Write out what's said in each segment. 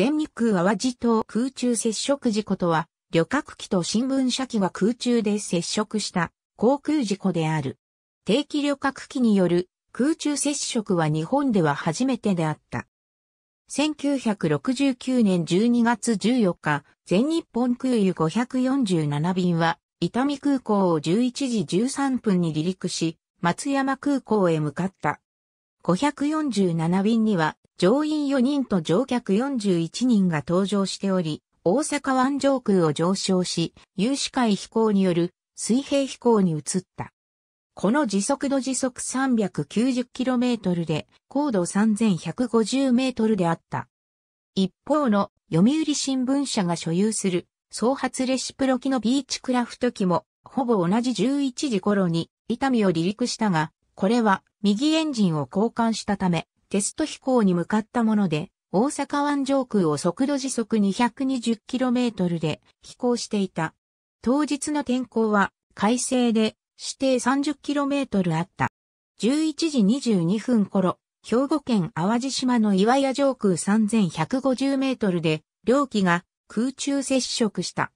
全日空淡路島空中接触事故とは、旅客機と新聞社機が空中で接触した航空事故である。定期旅客機による空中接触は日本では初めてであった。1969年12月14日、全日本空輸547便は、伊丹空港を11時13分に離陸し、松山空港へ向かった。547便には、乗員4人と乗客41人が搭乗しており、大阪湾上空を上昇し、有志海飛行による水平飛行に移った。この時速度時速 390km で、高度 3150m であった。一方の読売新聞社が所有する創発レシプロ機のビーチクラフト機も、ほぼ同じ11時頃に伊丹を離陸したが、これは右エンジンを交換したため、テスト飛行に向かったもので、大阪湾上空を速度時速 220km で飛行していた。当日の天候は快晴で指定 30km あった。11時22分頃、兵庫県淡路島の岩屋上空3150メートルで、両機が空中接触した。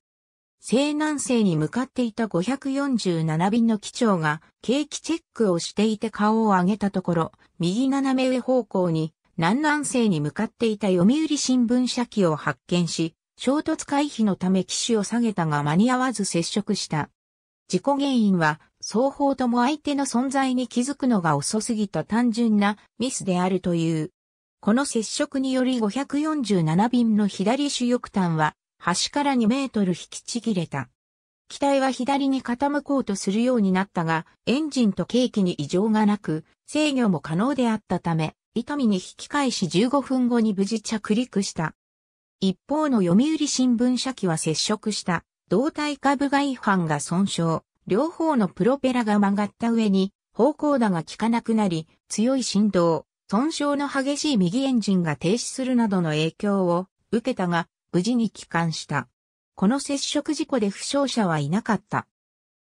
西南西に向かっていた547便の機長が景気チェックをしていて顔を上げたところ、右斜め上方向に南南西に向かっていた読売新聞社機を発見し、衝突回避のため機種を下げたが間に合わず接触した。事故原因は双方とも相手の存在に気づくのが遅すぎた単純なミスであるという。この接触により547便の左主翼端は端から2メートル引きちぎれた。機体は左に傾こうとするようになったが、エンジンと計器に異常がなく、制御も可能であったため、伊丹に引き返し15分後に無事着陸した。一方の読売新聞社機は接触した、胴体株外反が損傷、両方のプロペラが曲がった上に、方向打が効かなくなり、強い振動、損傷の激しい右エンジンが停止するなどの影響を受けたが、無事に帰還した。この接触事故で負傷者はいなかった。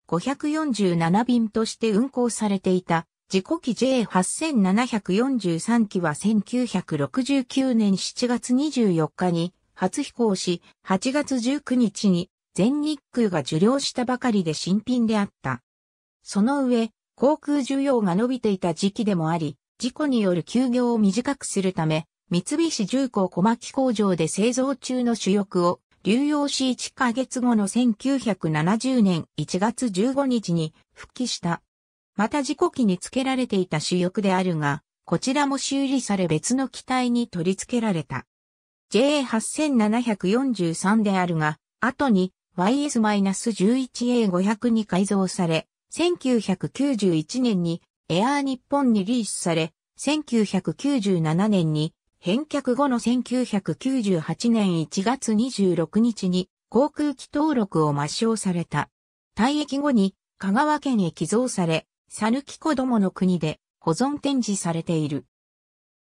547便として運行されていた、事故機 J8743 機は1969年7月24日に初飛行し、8月19日に全日空が受領したばかりで新品であった。その上、航空需要が伸びていた時期でもあり、事故による休業を短くするため、三菱重工小牧工場で製造中の主翼を流用し1ヶ月後の1970年1月15日に復帰した。また事故機に付けられていた主翼であるが、こちらも修理され別の機体に取り付けられた。JA8743 であるが、後に YS-11A500 に改造され、1991年にエアー日本にリースされ、1997年に返却後の1998年1月26日に航空機登録を抹消された。退役後に香川県へ寄贈され、さぬき子供の国で保存展示されている。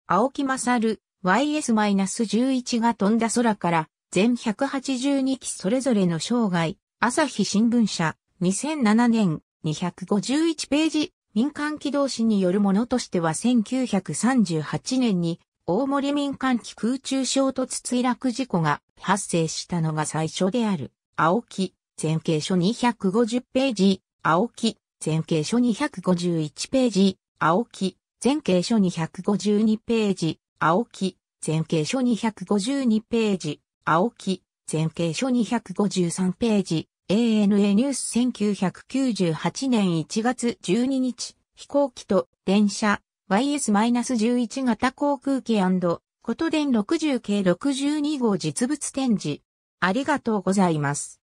青木勝 YS-11 が飛んだ空から全182機それぞれの生涯、朝日新聞社2007年251ページ民間機動士によるものとしては1938年に大森民間機空中衝突墜落事故が発生したのが最初である。青木、前景書250ページ、青木、前景書251ページ、青木、前景書252ページ、青木、前景書252ページ、青木、前景書253ページ、ANA ニュース1998年1月12日、飛行機と電車、YS-11 型航空機ことん60系62号実物展示。ありがとうございます。